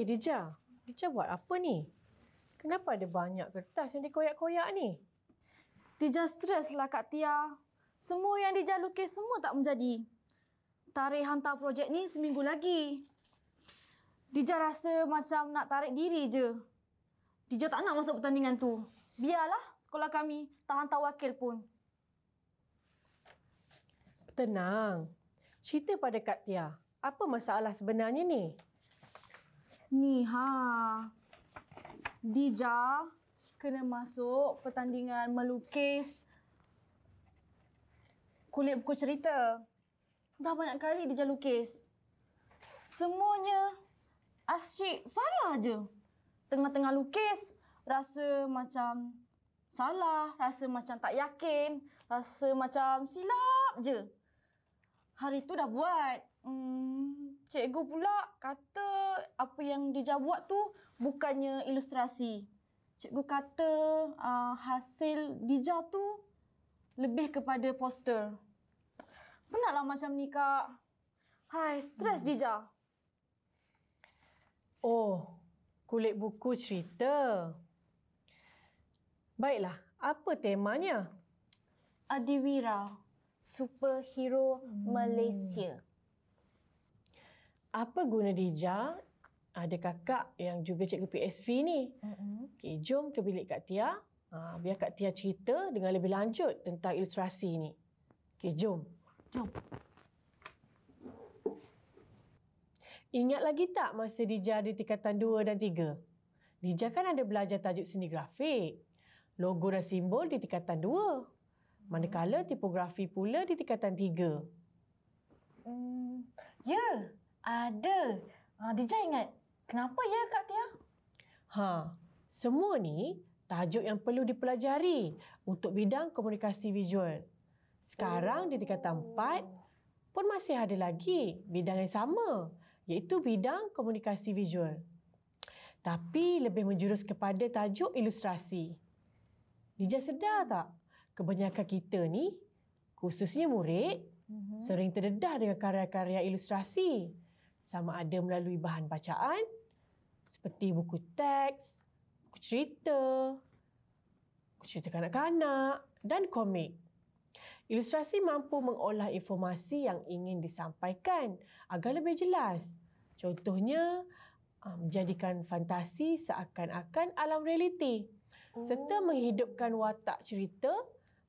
hey, eh, Dija. Dija buat apa ni? Kenapa ada banyak kertas yang dikoyak-koyak ni? Dija streslah Kak Tia. Semua yang Dija lukis semua tak menjadi. Tarik hantar projek ni seminggu lagi. Dija rasa macam nak tarik diri je. Dija tak nak masuk pertandingan tu. Biarlah sekolah kami tak hantar wakil pun. Tenang. Cerita pada Kak Tia. Apa masalah sebenarnya ni? ni ha Dija kena masuk pertandingan melukis kulit buku cerita. Dah banyak kali Dija lukis. Semuanya asyik salah je. Tengah-tengah lukis rasa macam salah, rasa macam tak yakin, rasa macam silap je. Hari tu dah buat. Hmm, cikgu pula kata apa yang dia buat tu bukannya ilustrasi. Cikgu kata uh, hasil Dija tu lebih kepada poster. Penatlah macam ni kak. Hai, stres hmm. Dija. Oh, kulit buku cerita. Baiklah, apa temanya? Adiwira, superhero hmm. Malaysia apa guna Dija? Ada kakak yang juga cikgu PSV ni? Mm-hmm. Okay, jom ke bilik Kak Tia. Ha, biar Kak Tia cerita dengan lebih lanjut tentang ilustrasi ni. Okay, jom. Jom. Ingat lagi tak masa Dija di tingkatan dua dan tiga? Dija kan ada belajar tajuk seni grafik. Logo dan simbol di tingkatan dua. Manakala tipografi pula di tingkatan tiga. Hmm, ya. Yeah. Ada. Ha, Dija ingat. Kenapa ya Kak Tia? Ha, semua ni tajuk yang perlu dipelajari untuk bidang komunikasi visual. Sekarang oh. di tingkat 4 pun masih ada lagi bidang yang sama iaitu bidang komunikasi visual. Tapi lebih menjurus kepada tajuk ilustrasi. Dija sedar tak? Kebanyakan kita ni, khususnya murid, mm -hmm. sering terdedah dengan karya-karya ilustrasi sama ada melalui bahan bacaan seperti buku teks, buku cerita, buku cerita kanak-kanak dan komik. Ilustrasi mampu mengolah informasi yang ingin disampaikan agar lebih jelas. Contohnya, um, menjadikan fantasi seakan-akan alam realiti oh. serta menghidupkan watak cerita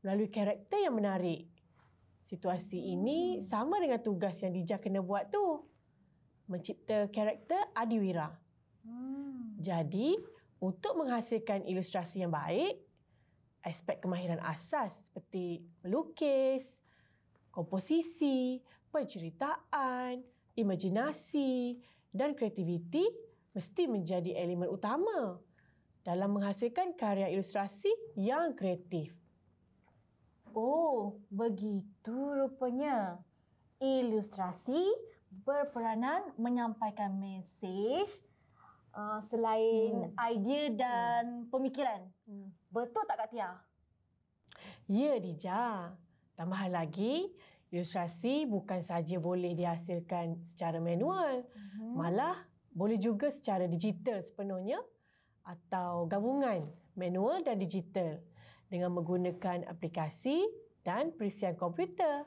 melalui karakter yang menarik. Situasi ini hmm. sama dengan tugas yang Dija kena buat tu mencipta karakter Adiwira. Hmm. Jadi, untuk menghasilkan ilustrasi yang baik, aspek kemahiran asas seperti melukis, komposisi, penceritaan, imajinasi dan kreativiti mesti menjadi elemen utama dalam menghasilkan karya ilustrasi yang kreatif. Oh, begitu rupanya. Ilustrasi berperanan menyampaikan mesej uh, selain hmm. idea hmm. dan hmm. pemikiran. Hmm. Betul tak Kak Tia? Ya, Dija. Tambahan lagi, ilustrasi bukan saja boleh dihasilkan secara manual, hmm. malah boleh juga secara digital sepenuhnya atau gabungan manual dan digital dengan menggunakan aplikasi dan perisian komputer.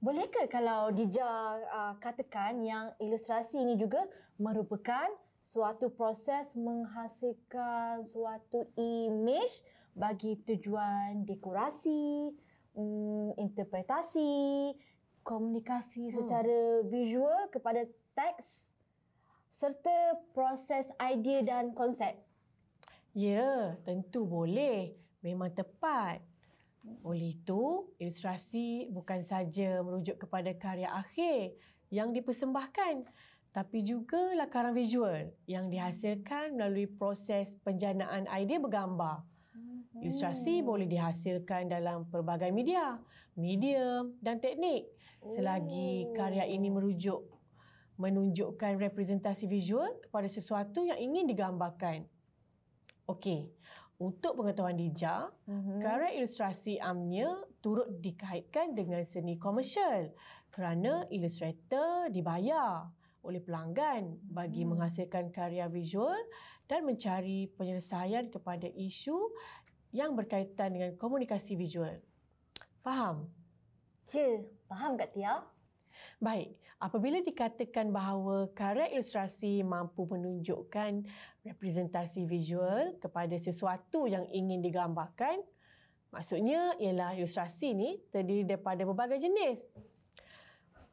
Boleh ke kalau Dija uh, katakan yang ilustrasi ini juga merupakan suatu proses menghasilkan suatu imej bagi tujuan dekorasi, mm, interpretasi, komunikasi hmm. secara hmm. visual kepada teks serta proses idea dan konsep? Ya, tentu boleh. Memang tepat. Oleh itu, ilustrasi bukan saja merujuk kepada karya akhir yang dipersembahkan, tapi juga lakaran visual yang dihasilkan melalui proses penjanaan idea bergambar. Mhm. Ilustrasi boleh dihasilkan dalam pelbagai media, medium dan teknik selagi oh. karya ini merujuk menunjukkan representasi visual kepada sesuatu yang ingin digambarkan. Okey untuk pengetahuan Dija, uh-huh. Mm-hmm. karya ilustrasi amnya turut dikaitkan dengan seni komersial kerana mm-hmm. ilustrator dibayar oleh pelanggan bagi hmm. menghasilkan karya visual dan mencari penyelesaian kepada isu yang berkaitan dengan komunikasi visual. Faham? Ya, faham Kak Tia. Baik, apabila dikatakan bahawa karya ilustrasi mampu menunjukkan representasi visual kepada sesuatu yang ingin digambarkan, maksudnya ialah ilustrasi ini terdiri daripada berbagai jenis.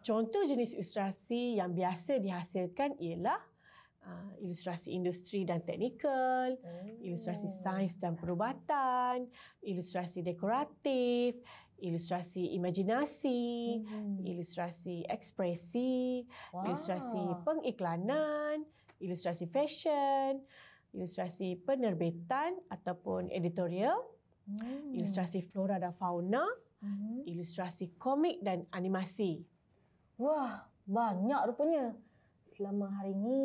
Contoh jenis ilustrasi yang biasa dihasilkan ialah uh, ilustrasi industri dan teknikal, hmm. ilustrasi sains dan perubatan, ilustrasi dekoratif, ilustrasi imajinasi, hmm ilustrasi ekspresi, wow. ilustrasi pengiklanan, ilustrasi fashion, ilustrasi penerbitan ataupun editorial, mm. ilustrasi flora dan fauna, hmm ilustrasi komik dan animasi. Wah, banyak rupanya. Selama hari ini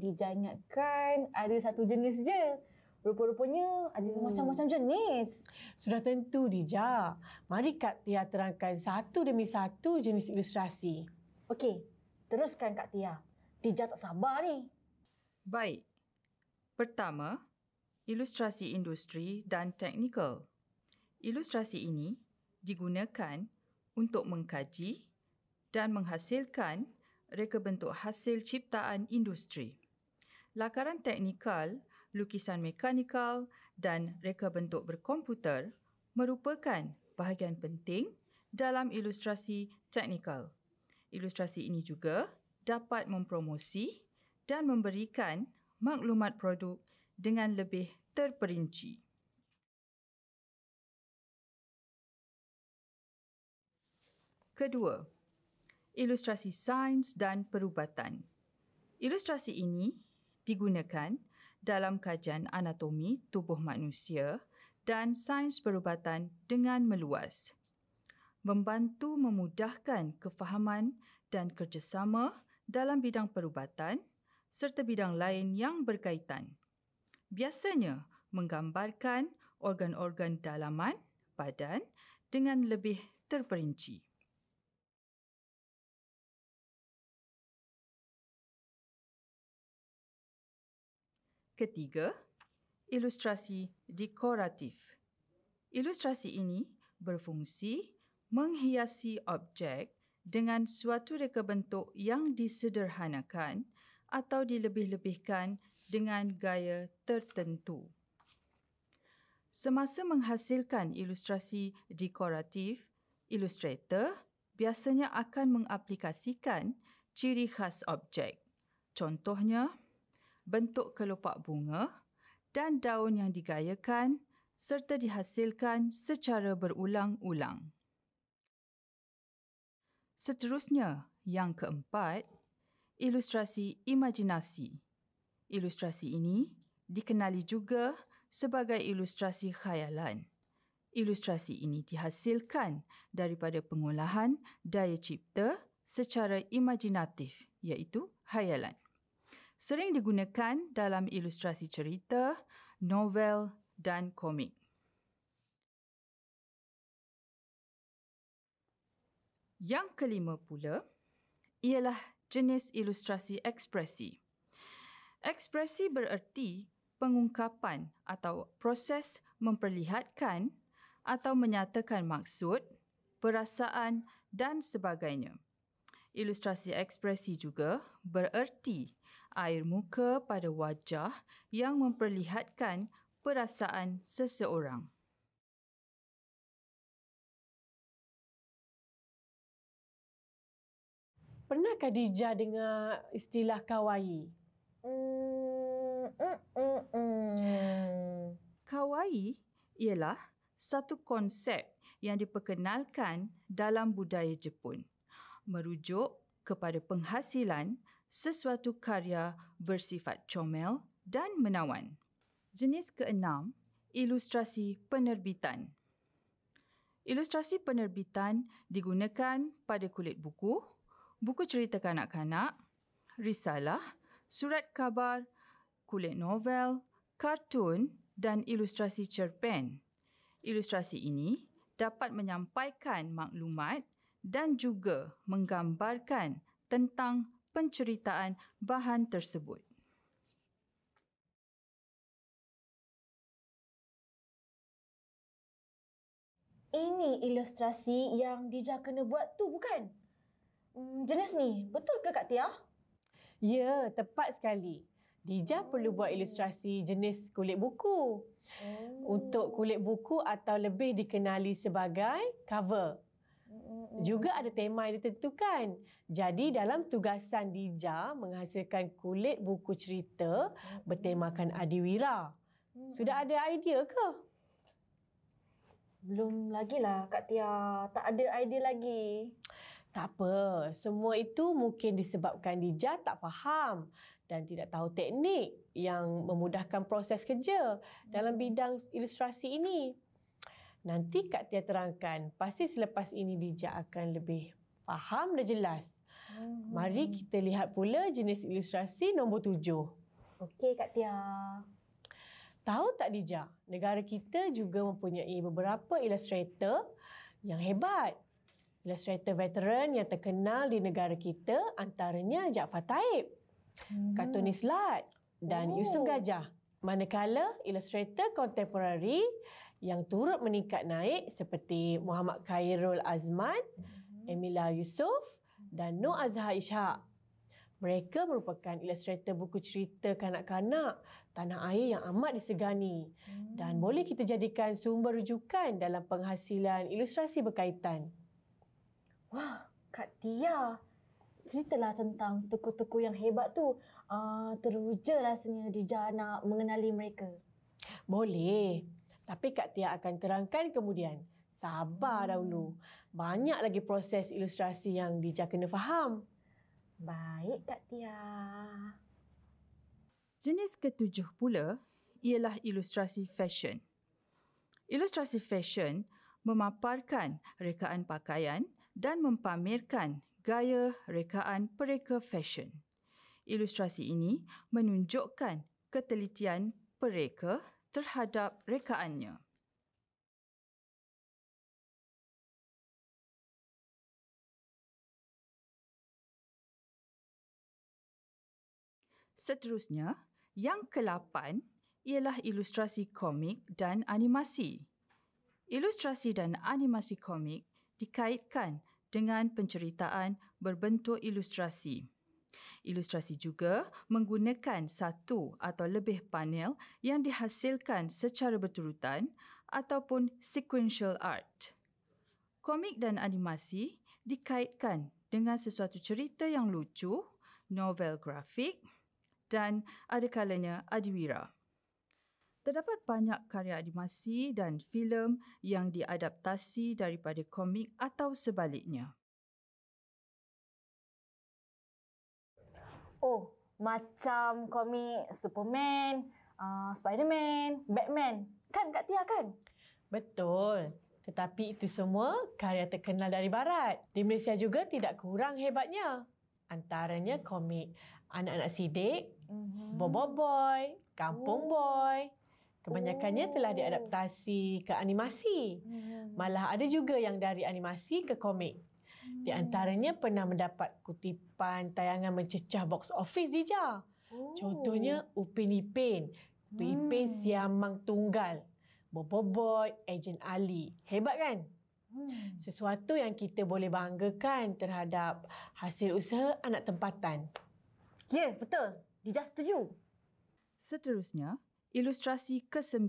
dijangkakan ada satu jenis je. Rupa-rupanya ada hmm. macam-macam jenis. Sudah tentu, Dija. Mari Kak Tia terangkan satu demi satu jenis ilustrasi. Okey, teruskan Kak Tia. Dija tak sabar ni. Baik. Pertama, ilustrasi industri dan teknikal. Ilustrasi ini digunakan untuk mengkaji dan menghasilkan reka bentuk hasil ciptaan industri. Lakaran teknikal lukisan mekanikal dan reka bentuk berkomputer merupakan bahagian penting dalam ilustrasi teknikal. Ilustrasi ini juga dapat mempromosi dan memberikan maklumat produk dengan lebih terperinci. Kedua, ilustrasi sains dan perubatan. Ilustrasi ini digunakan dalam kajian anatomi tubuh manusia dan sains perubatan dengan meluas. Membantu memudahkan kefahaman dan kerjasama dalam bidang perubatan serta bidang lain yang berkaitan. Biasanya menggambarkan organ-organ dalaman badan dengan lebih terperinci. Ketiga, ilustrasi dekoratif. Ilustrasi ini berfungsi menghiasi objek dengan suatu reka bentuk yang disederhanakan atau dilebih-lebihkan dengan gaya tertentu. Semasa menghasilkan ilustrasi dekoratif, illustrator biasanya akan mengaplikasikan ciri khas objek. Contohnya, bentuk kelopak bunga dan daun yang digayakan serta dihasilkan secara berulang-ulang. Seterusnya, yang keempat, ilustrasi imajinasi. Ilustrasi ini dikenali juga sebagai ilustrasi khayalan. Ilustrasi ini dihasilkan daripada pengolahan daya cipta secara imajinatif iaitu khayalan sering digunakan dalam ilustrasi cerita, novel dan komik. Yang kelima pula ialah jenis ilustrasi ekspresi. Ekspresi bererti pengungkapan atau proses memperlihatkan atau menyatakan maksud, perasaan dan sebagainya. Ilustrasi ekspresi juga bererti air muka pada wajah yang memperlihatkan perasaan seseorang. Pernahkah Dija dengar istilah kawaii? Kawaii ialah satu konsep yang diperkenalkan dalam budaya Jepun. Merujuk kepada penghasilan sesuatu karya bersifat comel dan menawan. Jenis keenam, ilustrasi penerbitan. Ilustrasi penerbitan digunakan pada kulit buku, buku cerita kanak-kanak, risalah, surat khabar, kulit novel, kartun dan ilustrasi cerpen. Ilustrasi ini dapat menyampaikan maklumat dan juga menggambarkan tentang penceritaan bahan tersebut. Ini ilustrasi yang Dija kena buat tu bukan? Hmm, jenis ni, betul ke Kak Tia? Ya, tepat sekali. Dija hmm. perlu buat oh. ilustrasi jenis kulit buku. Hmm. Untuk kulit buku atau lebih dikenali sebagai cover juga ada tema yang ditentukan. Jadi dalam tugasan Dija menghasilkan kulit buku cerita bertemakan Adiwira. Sudah ada idea ke? Belum lagi lah Kak Tia. Tak ada idea lagi. Tak apa. Semua itu mungkin disebabkan Dija tak faham dan tidak tahu teknik yang memudahkan proses kerja dalam bidang ilustrasi ini. Nanti Kak Tia terangkan. Pasti selepas ini Dija akan lebih faham dan jelas. Mari hmm. kita lihat pula jenis ilustrasi nombor tujuh. Okey Kak Tia. Tahu tak Dija, negara kita juga mempunyai beberapa ilustrator yang hebat. Ilustrator veteran yang terkenal di negara kita antaranya Jaafar Taib, hmm. Katunis Lat dan oh. Yusuf Gajah. Manakala ilustrator kontemporari yang turut meningkat naik seperti Muhammad Khairul Azman, mhm. Emila Yusof dan No Azhar Ishak. Mereka merupakan ilustrator buku cerita kanak-kanak Tanah Air yang amat disegani hmm. dan boleh kita jadikan sumber rujukan dalam penghasilan ilustrasi berkaitan. Wah, Kak Tia, ceritalah tentang tokoh-tokoh yang hebat tu. Uh, teruja rasanya Dija nak mengenali mereka. Boleh. Tapi Kak Tia akan terangkan kemudian. Sabar hmm. dahulu. Banyak lagi proses ilustrasi yang Dija kena faham. Baik Kak Tia. Jenis ketujuh pula ialah ilustrasi fashion. Ilustrasi fashion memaparkan rekaan pakaian dan mempamerkan gaya rekaan pereka fashion. Ilustrasi ini menunjukkan ketelitian pereka terhadap rekaannya. Seterusnya, yang ke-8 ialah ilustrasi komik dan animasi. Ilustrasi dan animasi komik dikaitkan dengan penceritaan berbentuk ilustrasi. Ilustrasi Ilustrasi juga menggunakan satu atau lebih panel yang dihasilkan secara berturutan ataupun sequential art. Komik dan animasi dikaitkan dengan sesuatu cerita yang lucu, novel grafik dan ada kalanya adiwira. Terdapat banyak karya animasi dan filem yang diadaptasi daripada komik atau sebaliknya. oh macam komik Superman, uh, Spiderman, Batman. Kan Kak Tia kan? Betul. Tetapi itu semua karya terkenal dari Barat. Di Malaysia juga tidak kurang hebatnya. Antaranya komik Anak-anak Sidik, mm-hmm. Bobo Boy, Kampung Ooh. Boy. Kebanyakannya Ooh. telah diadaptasi ke animasi. Mm. Malah ada juga yang dari animasi ke komik. Di hmm. antaranya pernah mendapat kutipan tayangan mencecah box office di Oh. Contohnya Upin Ipin, Upin hmm. Ipin Siamang Tunggal, Boboiboy, Ejen Ali. Hebat kan? Hmm. Sesuatu yang kita boleh banggakan terhadap hasil usaha anak tempatan. Ya, yeah, betul. Dia setuju. Seterusnya, ilustrasi ke-9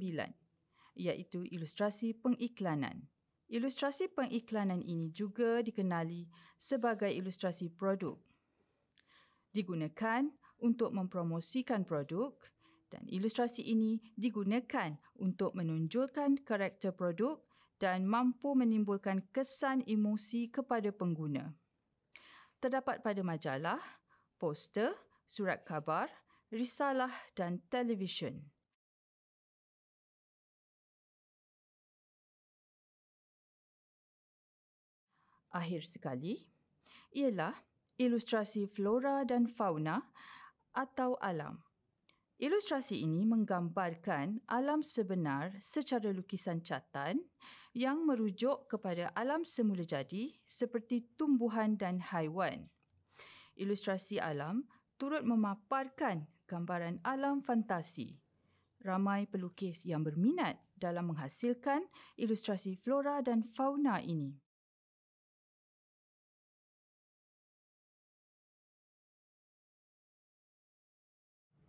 iaitu ilustrasi pengiklanan. Ilustrasi pengiklanan ini juga dikenali sebagai ilustrasi produk. Digunakan untuk mempromosikan produk dan ilustrasi ini digunakan untuk menunjulkan karakter produk dan mampu menimbulkan kesan emosi kepada pengguna. Terdapat pada majalah, poster, surat khabar, risalah dan televisyen. akhir sekali ialah ilustrasi flora dan fauna atau alam. Ilustrasi ini menggambarkan alam sebenar secara lukisan catan yang merujuk kepada alam semula jadi seperti tumbuhan dan haiwan. Ilustrasi alam turut memaparkan gambaran alam fantasi. Ramai pelukis yang berminat dalam menghasilkan ilustrasi flora dan fauna ini.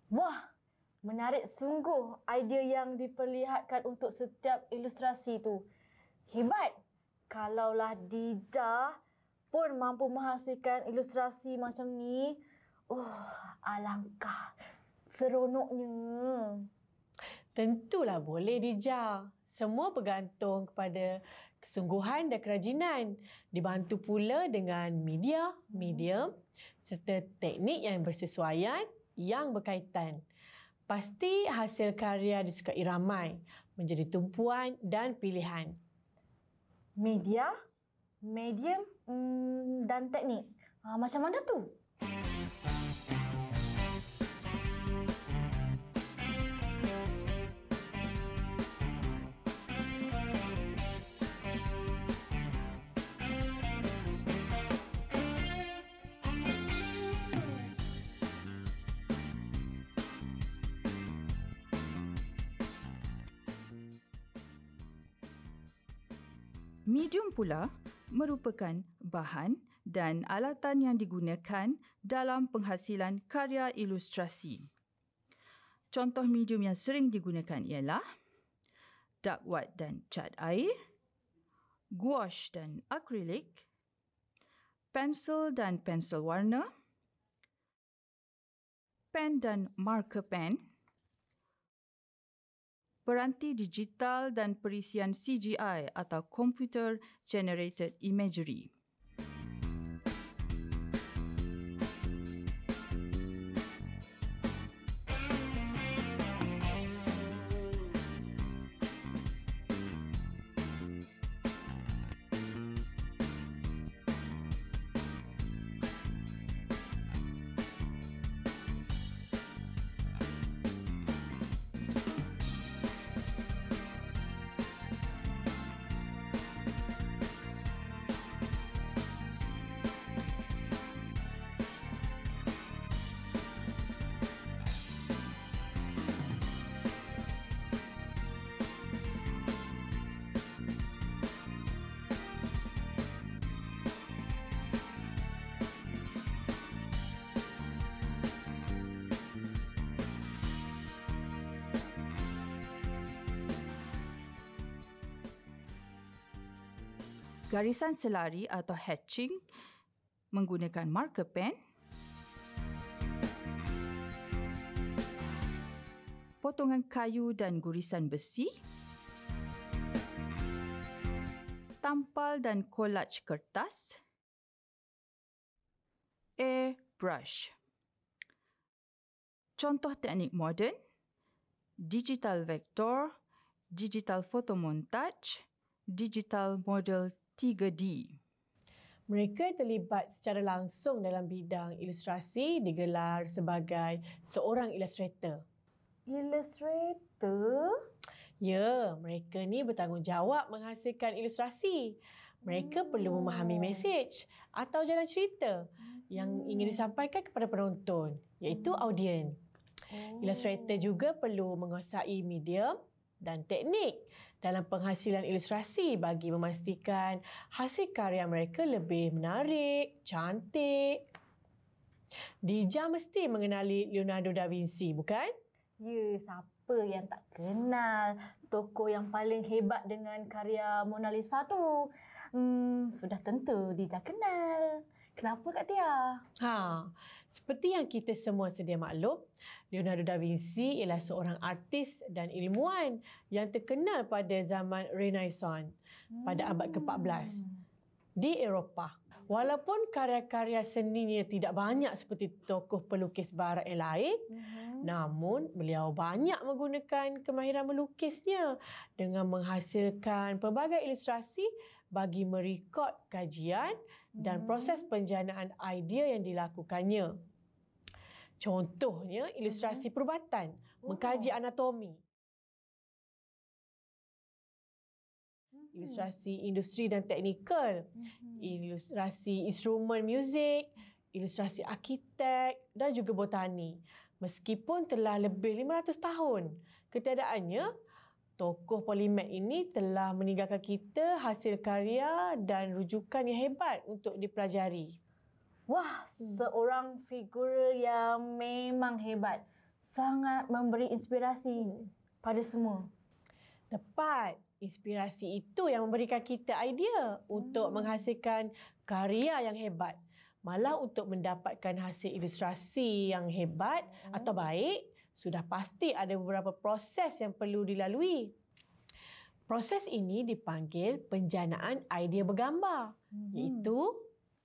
Wah, menarik sungguh idea yang diperlihatkan untuk setiap ilustrasi tu. Hebat. Kalaulah Dija pun mampu menghasilkan ilustrasi macam ni, oh, alangkah seronoknya. Tentulah boleh Dija. Semua bergantung kepada kesungguhan dan kerajinan. Dibantu pula dengan media, medium serta teknik yang bersesuaian yang berkaitan. Pasti hasil karya disukai ramai, menjadi tumpuan dan pilihan. Media, medium mm, dan teknik. Ah, macam mana tu? pula merupakan bahan dan alatan yang digunakan dalam penghasilan karya ilustrasi. Contoh medium yang sering digunakan ialah dark white dan cat air, gouache dan akrilik, pensel dan pensel warna, pen dan marker pen, peranti digital dan perisian CGI atau Computer Generated Imagery. garisan selari atau hatching menggunakan marker pen. Potongan kayu dan gurisan besi. Tampal dan kolaj kertas. Airbrush. Contoh teknik moden. Digital vector, digital photomontage, digital model 3D. Mereka terlibat secara langsung dalam bidang ilustrasi digelar sebagai seorang ilustrator. Ilustrator? Ya, mereka ni bertanggungjawab menghasilkan ilustrasi. Mereka hmm. perlu memahami mesej atau jalan cerita yang hmm. ingin disampaikan kepada penonton, iaitu hmm. audiens. Oh. Ilustrator juga perlu menguasai medium dan teknik dalam penghasilan ilustrasi bagi memastikan hasil karya mereka lebih menarik, cantik. Dija mesti mengenali Leonardo da Vinci, bukan? Ya, siapa yang tak kenal Toko yang paling hebat dengan karya Mona Lisa tu? Hmm, sudah tentu Dija kenal. Kenapa Kak Tia? Ha, seperti yang kita semua sedia maklum, Leonardo da Vinci ialah seorang artis dan ilmuwan yang terkenal pada zaman Renaissance hmm. pada abad hmm. ke-14 di Eropah. Walaupun karya-karya seninya tidak banyak seperti tokoh pelukis barat yang lain, hmm. namun beliau banyak menggunakan kemahiran melukisnya dengan menghasilkan pelbagai ilustrasi bagi merekod kajian dan proses penjanaan idea yang dilakukannya. Contohnya, ilustrasi mhm. perubatan, oh. mengkaji anatomi, mhm. ilustrasi industri dan teknikal, mhm. ilustrasi instrumen muzik, ilustrasi arkitek dan juga botani. Meskipun telah lebih 500 tahun, ketiadaannya tokoh polimet ini telah meninggalkan kita hasil karya dan rujukan yang hebat untuk dipelajari. Wah, seorang figur yang memang hebat. Sangat memberi inspirasi pada semua. Tepat. Inspirasi itu yang memberikan kita idea untuk hmm. menghasilkan karya yang hebat. Malah untuk mendapatkan hasil ilustrasi yang hebat hmm. atau baik, sudah pasti ada beberapa proses yang perlu dilalui. Proses ini dipanggil penjanaan idea bergambar, hmm. iaitu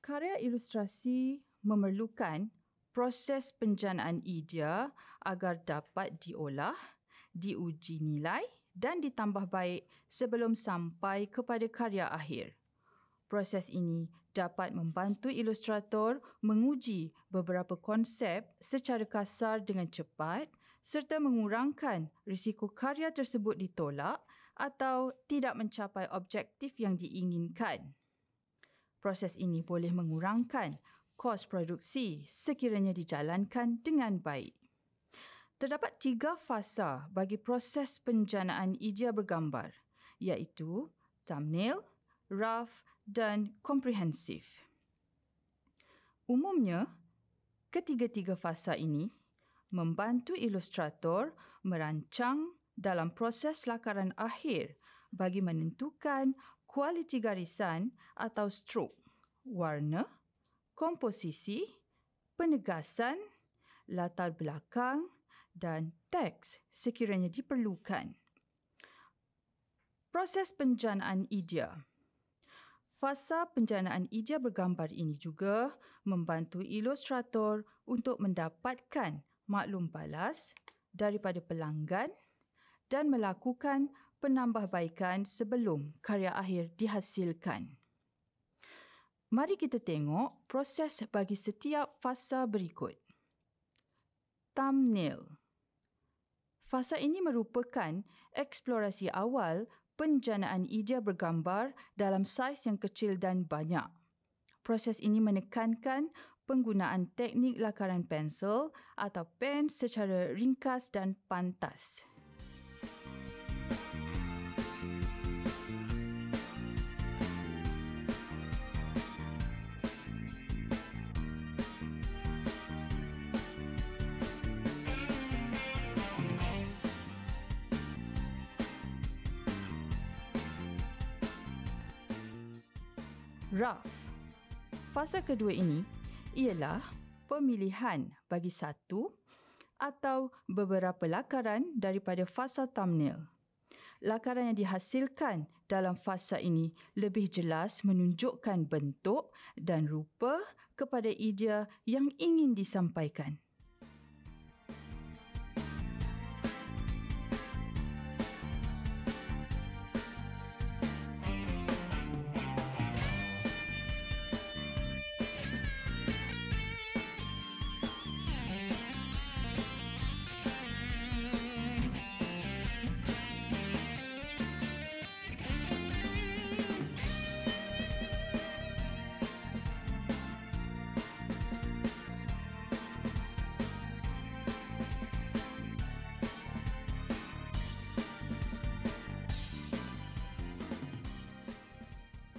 karya ilustrasi memerlukan proses penjanaan idea agar dapat diolah, diuji nilai dan ditambah baik sebelum sampai kepada karya akhir. Proses ini dapat membantu ilustrator menguji beberapa konsep secara kasar dengan cepat serta mengurangkan risiko karya tersebut ditolak atau tidak mencapai objektif yang diinginkan. Proses ini boleh mengurangkan kos produksi sekiranya dijalankan dengan baik. Terdapat tiga fasa bagi proses penjanaan idea bergambar iaitu thumbnail, rough dan komprehensif. Umumnya, ketiga-tiga fasa ini membantu ilustrator merancang dalam proses lakaran akhir bagi menentukan kualiti garisan atau stroke, warna, komposisi, penegasan, latar belakang dan teks sekiranya diperlukan. Proses penjanaan idea Fasa penjanaan idea bergambar ini juga membantu ilustrator untuk mendapatkan maklum balas daripada pelanggan dan melakukan penambahbaikan sebelum karya akhir dihasilkan. Mari kita tengok proses bagi setiap fasa berikut. Thumbnail Fasa ini merupakan eksplorasi awal penjanaan idea bergambar dalam saiz yang kecil dan banyak. Proses ini menekankan penggunaan teknik lakaran pensel atau pen secara ringkas dan pantas. Rough. Fasa kedua ini, ialah pemilihan bagi satu atau beberapa lakaran daripada fasa thumbnail. Lakaran yang dihasilkan dalam fasa ini lebih jelas menunjukkan bentuk dan rupa kepada idea yang ingin disampaikan.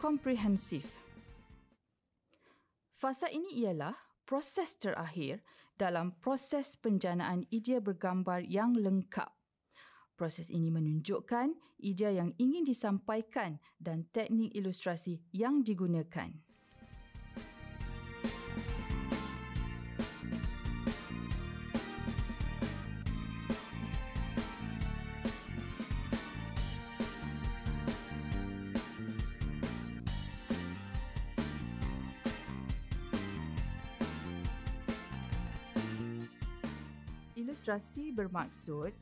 komprehensif. Fasa ini ialah proses terakhir dalam proses penjanaan idea bergambar yang lengkap. Proses ini menunjukkan idea yang ingin disampaikan dan teknik ilustrasi yang digunakan. ilustrasi bermaksud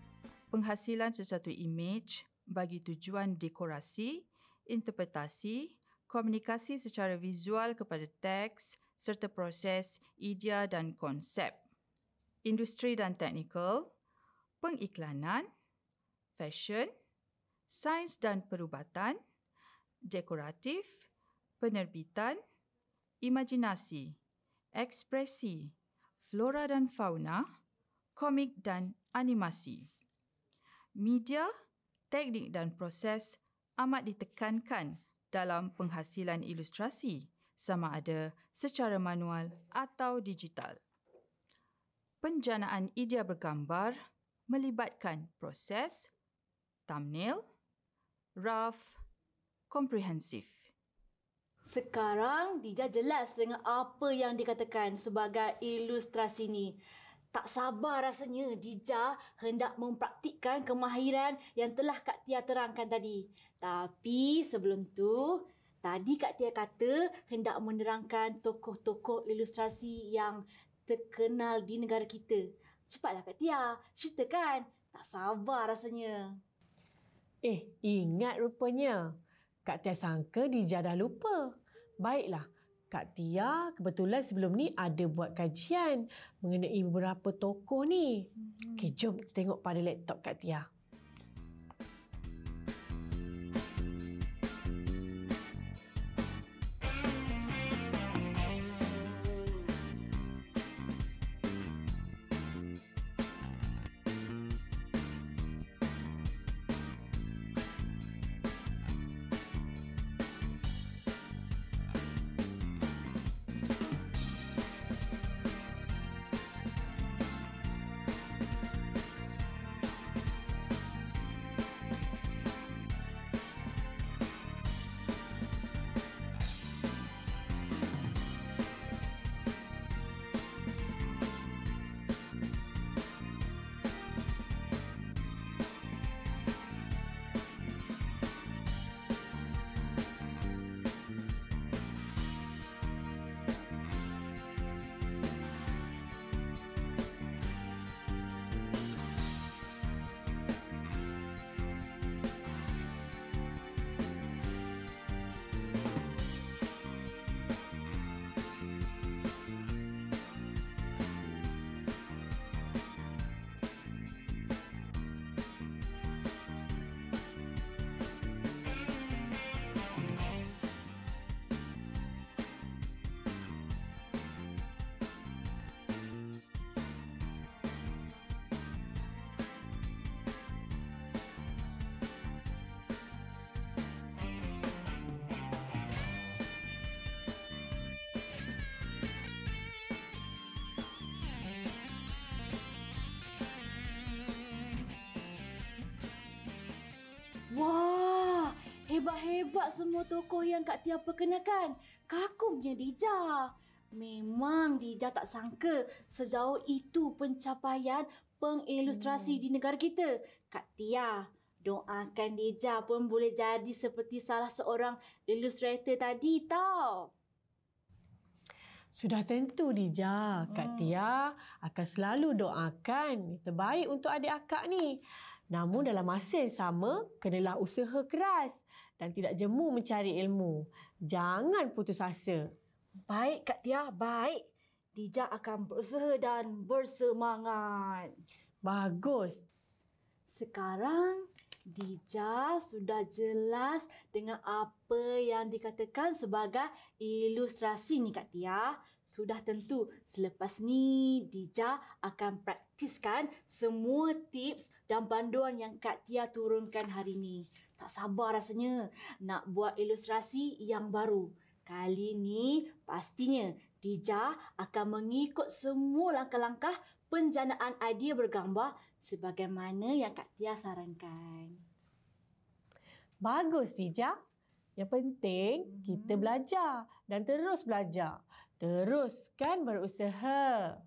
penghasilan sesuatu image bagi tujuan dekorasi, interpretasi, komunikasi secara visual kepada teks serta proses idea dan konsep. Industri dan teknikal, pengiklanan, fashion, sains dan perubatan, dekoratif, penerbitan, imajinasi, ekspresi, flora dan fauna, komik dan animasi. Media, teknik dan proses amat ditekankan dalam penghasilan ilustrasi sama ada secara manual atau digital. Penjanaan idea bergambar melibatkan proses, thumbnail, rough, komprehensif. Sekarang, Dija jelas dengan apa yang dikatakan sebagai ilustrasi ini. Tak sabar rasanya Dija hendak mempraktikkan kemahiran yang telah Kak Tia terangkan tadi. Tapi sebelum tu, tadi Kak Tia kata hendak menerangkan tokoh-tokoh ilustrasi yang terkenal di negara kita. Cepatlah Kak Tia, ceritakan. Tak sabar rasanya. Eh, ingat rupanya. Kak Tia sangka Dija dah lupa. Baiklah, Kak Tia kebetulan sebelum ni ada buat kajian mengenai beberapa tokoh ni. Mm-hmm. Okey, jom tengok pada laptop Kak Tia. hebat-hebat semua tokoh yang Kak Tia perkenalkan. Kakumnya Dija. Memang Dija tak sangka sejauh itu pencapaian pengilustrasi hmm. di negara kita. Kak Tia, doakan Dija pun boleh jadi seperti salah seorang ilustrator tadi tau. Sudah tentu Dija, Kak hmm. Tia akan selalu doakan terbaik untuk adik akak ni. Namun dalam masa yang sama, kenalah usaha keras dan tidak jemu mencari ilmu. Jangan putus asa. Baik Kak Tia, baik. Dijak akan berusaha dan bersemangat. Bagus. Sekarang Dija sudah jelas dengan apa yang dikatakan sebagai ilustrasi ni Kak Tia. Sudah tentu selepas ni Dija akan praktik praktis semua tips dan panduan yang Kak Tia turunkan hari ini Tak sabar rasanya nak buat ilustrasi yang baru. Kali ini pastinya Tija akan mengikut semua langkah-langkah penjanaan idea bergambar sebagaimana yang Kak Tia sarankan. Bagus Tija. Yang penting kita hmm. belajar dan terus belajar. Teruskan berusaha.